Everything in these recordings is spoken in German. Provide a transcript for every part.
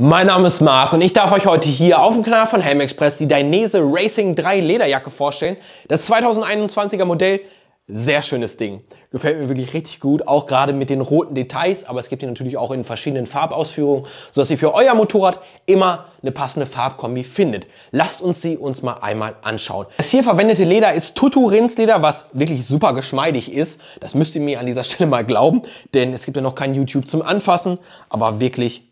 Mein Name ist Marc und ich darf euch heute hier auf dem Kanal von Helm Express die Dainese Racing 3 Lederjacke vorstellen. Das 2021er Modell, sehr schönes Ding. Gefällt mir wirklich richtig gut, auch gerade mit den roten Details, aber es gibt die natürlich auch in verschiedenen Farbausführungen, sodass ihr für euer Motorrad immer eine passende Farbkombi findet. Lasst uns sie uns mal einmal anschauen. Das hier verwendete Leder ist Tutu Rindsleder, was wirklich super geschmeidig ist. Das müsst ihr mir an dieser Stelle mal glauben, denn es gibt ja noch kein YouTube zum Anfassen, aber wirklich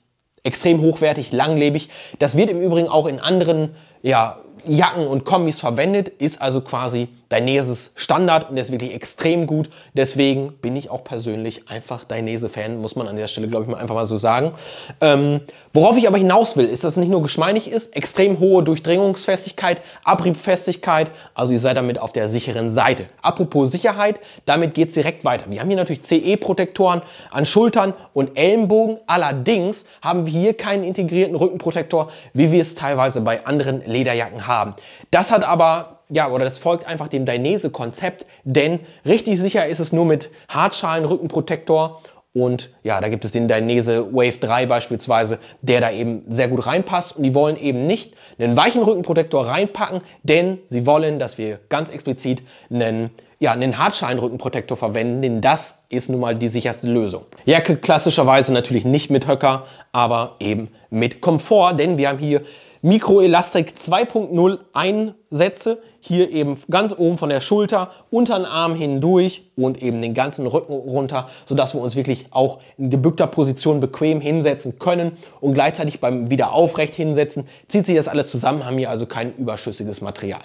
extrem hochwertig, langlebig. Das wird im Übrigen auch in anderen ja, Jacken und Kombis verwendet, ist also quasi Dainese Standard und ist wirklich extrem gut. Deswegen bin ich auch persönlich einfach Dainese-Fan, muss man an der Stelle, glaube ich, mal einfach mal so sagen. Ähm, worauf ich aber hinaus will, ist, dass es nicht nur geschmeidig ist, extrem hohe Durchdringungsfestigkeit, Abriebfestigkeit, also ihr seid damit auf der sicheren Seite. Apropos Sicherheit, damit geht es direkt weiter. Wir haben hier natürlich CE-Protektoren an Schultern und Ellenbogen, allerdings haben wir hier keinen integrierten Rückenprotektor, wie wir es teilweise bei anderen Lederjacken haben haben. Das hat aber, ja, oder das folgt einfach dem Dainese-Konzept, denn richtig sicher ist es nur mit Hartschalen, Rückenprotektor und ja, da gibt es den Dainese Wave 3 beispielsweise, der da eben sehr gut reinpasst. Und die wollen eben nicht einen weichen Rückenprotektor reinpacken, denn sie wollen, dass wir ganz explizit einen, ja, einen hartschalen verwenden, denn das ist nun mal die sicherste Lösung. Jacke klassischerweise natürlich nicht mit Höcker, aber eben mit Komfort, denn wir haben hier Mikroelastik 2.0 einsetze. Hier eben ganz oben von der Schulter, unter den Arm hindurch und eben den ganzen Rücken runter, sodass wir uns wirklich auch in gebückter Position bequem hinsetzen können und gleichzeitig beim wieder aufrecht hinsetzen zieht sich das alles zusammen, haben hier also kein überschüssiges Material.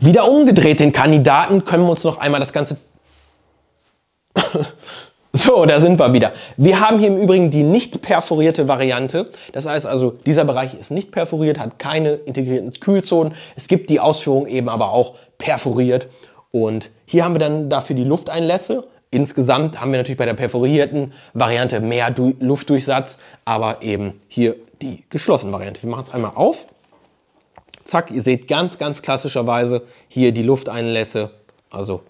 Wieder umgedreht den Kandidaten können wir uns noch einmal das ganze so, da sind wir wieder. Wir haben hier im Übrigen die nicht perforierte Variante. Das heißt also, dieser Bereich ist nicht perforiert, hat keine integrierten Kühlzonen. Es gibt die Ausführung eben aber auch perforiert. Und hier haben wir dann dafür die Lufteinlässe. Insgesamt haben wir natürlich bei der perforierten Variante mehr du Luftdurchsatz, aber eben hier die geschlossene Variante. Wir machen es einmal auf. Zack, ihr seht ganz, ganz klassischerweise hier die Lufteinlässe, also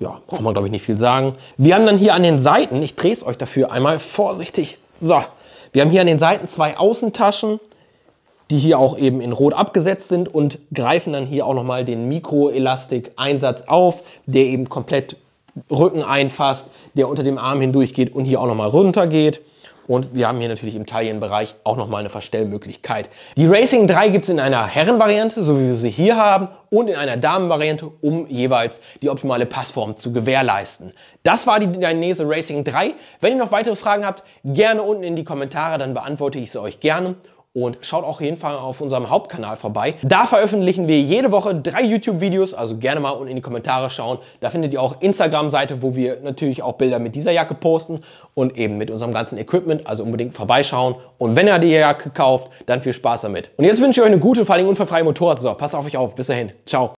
ja, braucht man glaube ich nicht viel sagen. Wir haben dann hier an den Seiten, ich drehe es euch dafür einmal vorsichtig, so, wir haben hier an den Seiten zwei Außentaschen, die hier auch eben in Rot abgesetzt sind und greifen dann hier auch nochmal den Mikroelastik-Einsatz auf, der eben komplett Rücken einfasst, der unter dem Arm hindurch geht und hier auch nochmal runter geht. Und wir haben hier natürlich im Taillenbereich auch nochmal eine Verstellmöglichkeit. Die Racing 3 gibt es in einer Herrenvariante, so wie wir sie hier haben, und in einer Damenvariante, um jeweils die optimale Passform zu gewährleisten. Das war die Dainese Racing 3. Wenn ihr noch weitere Fragen habt, gerne unten in die Kommentare, dann beantworte ich sie euch gerne und schaut auch jeden Fall auf unserem Hauptkanal vorbei. Da veröffentlichen wir jede Woche drei YouTube-Videos, also gerne mal unten in die Kommentare schauen. Da findet ihr auch Instagram-Seite, wo wir natürlich auch Bilder mit dieser Jacke posten und eben mit unserem ganzen Equipment, also unbedingt vorbeischauen. Und wenn ihr die Jacke kauft, dann viel Spaß damit. Und jetzt wünsche ich euch eine gute, vor allem unfallfreie Motorradsaison. Passt auf euch auf. Bis dahin. Ciao.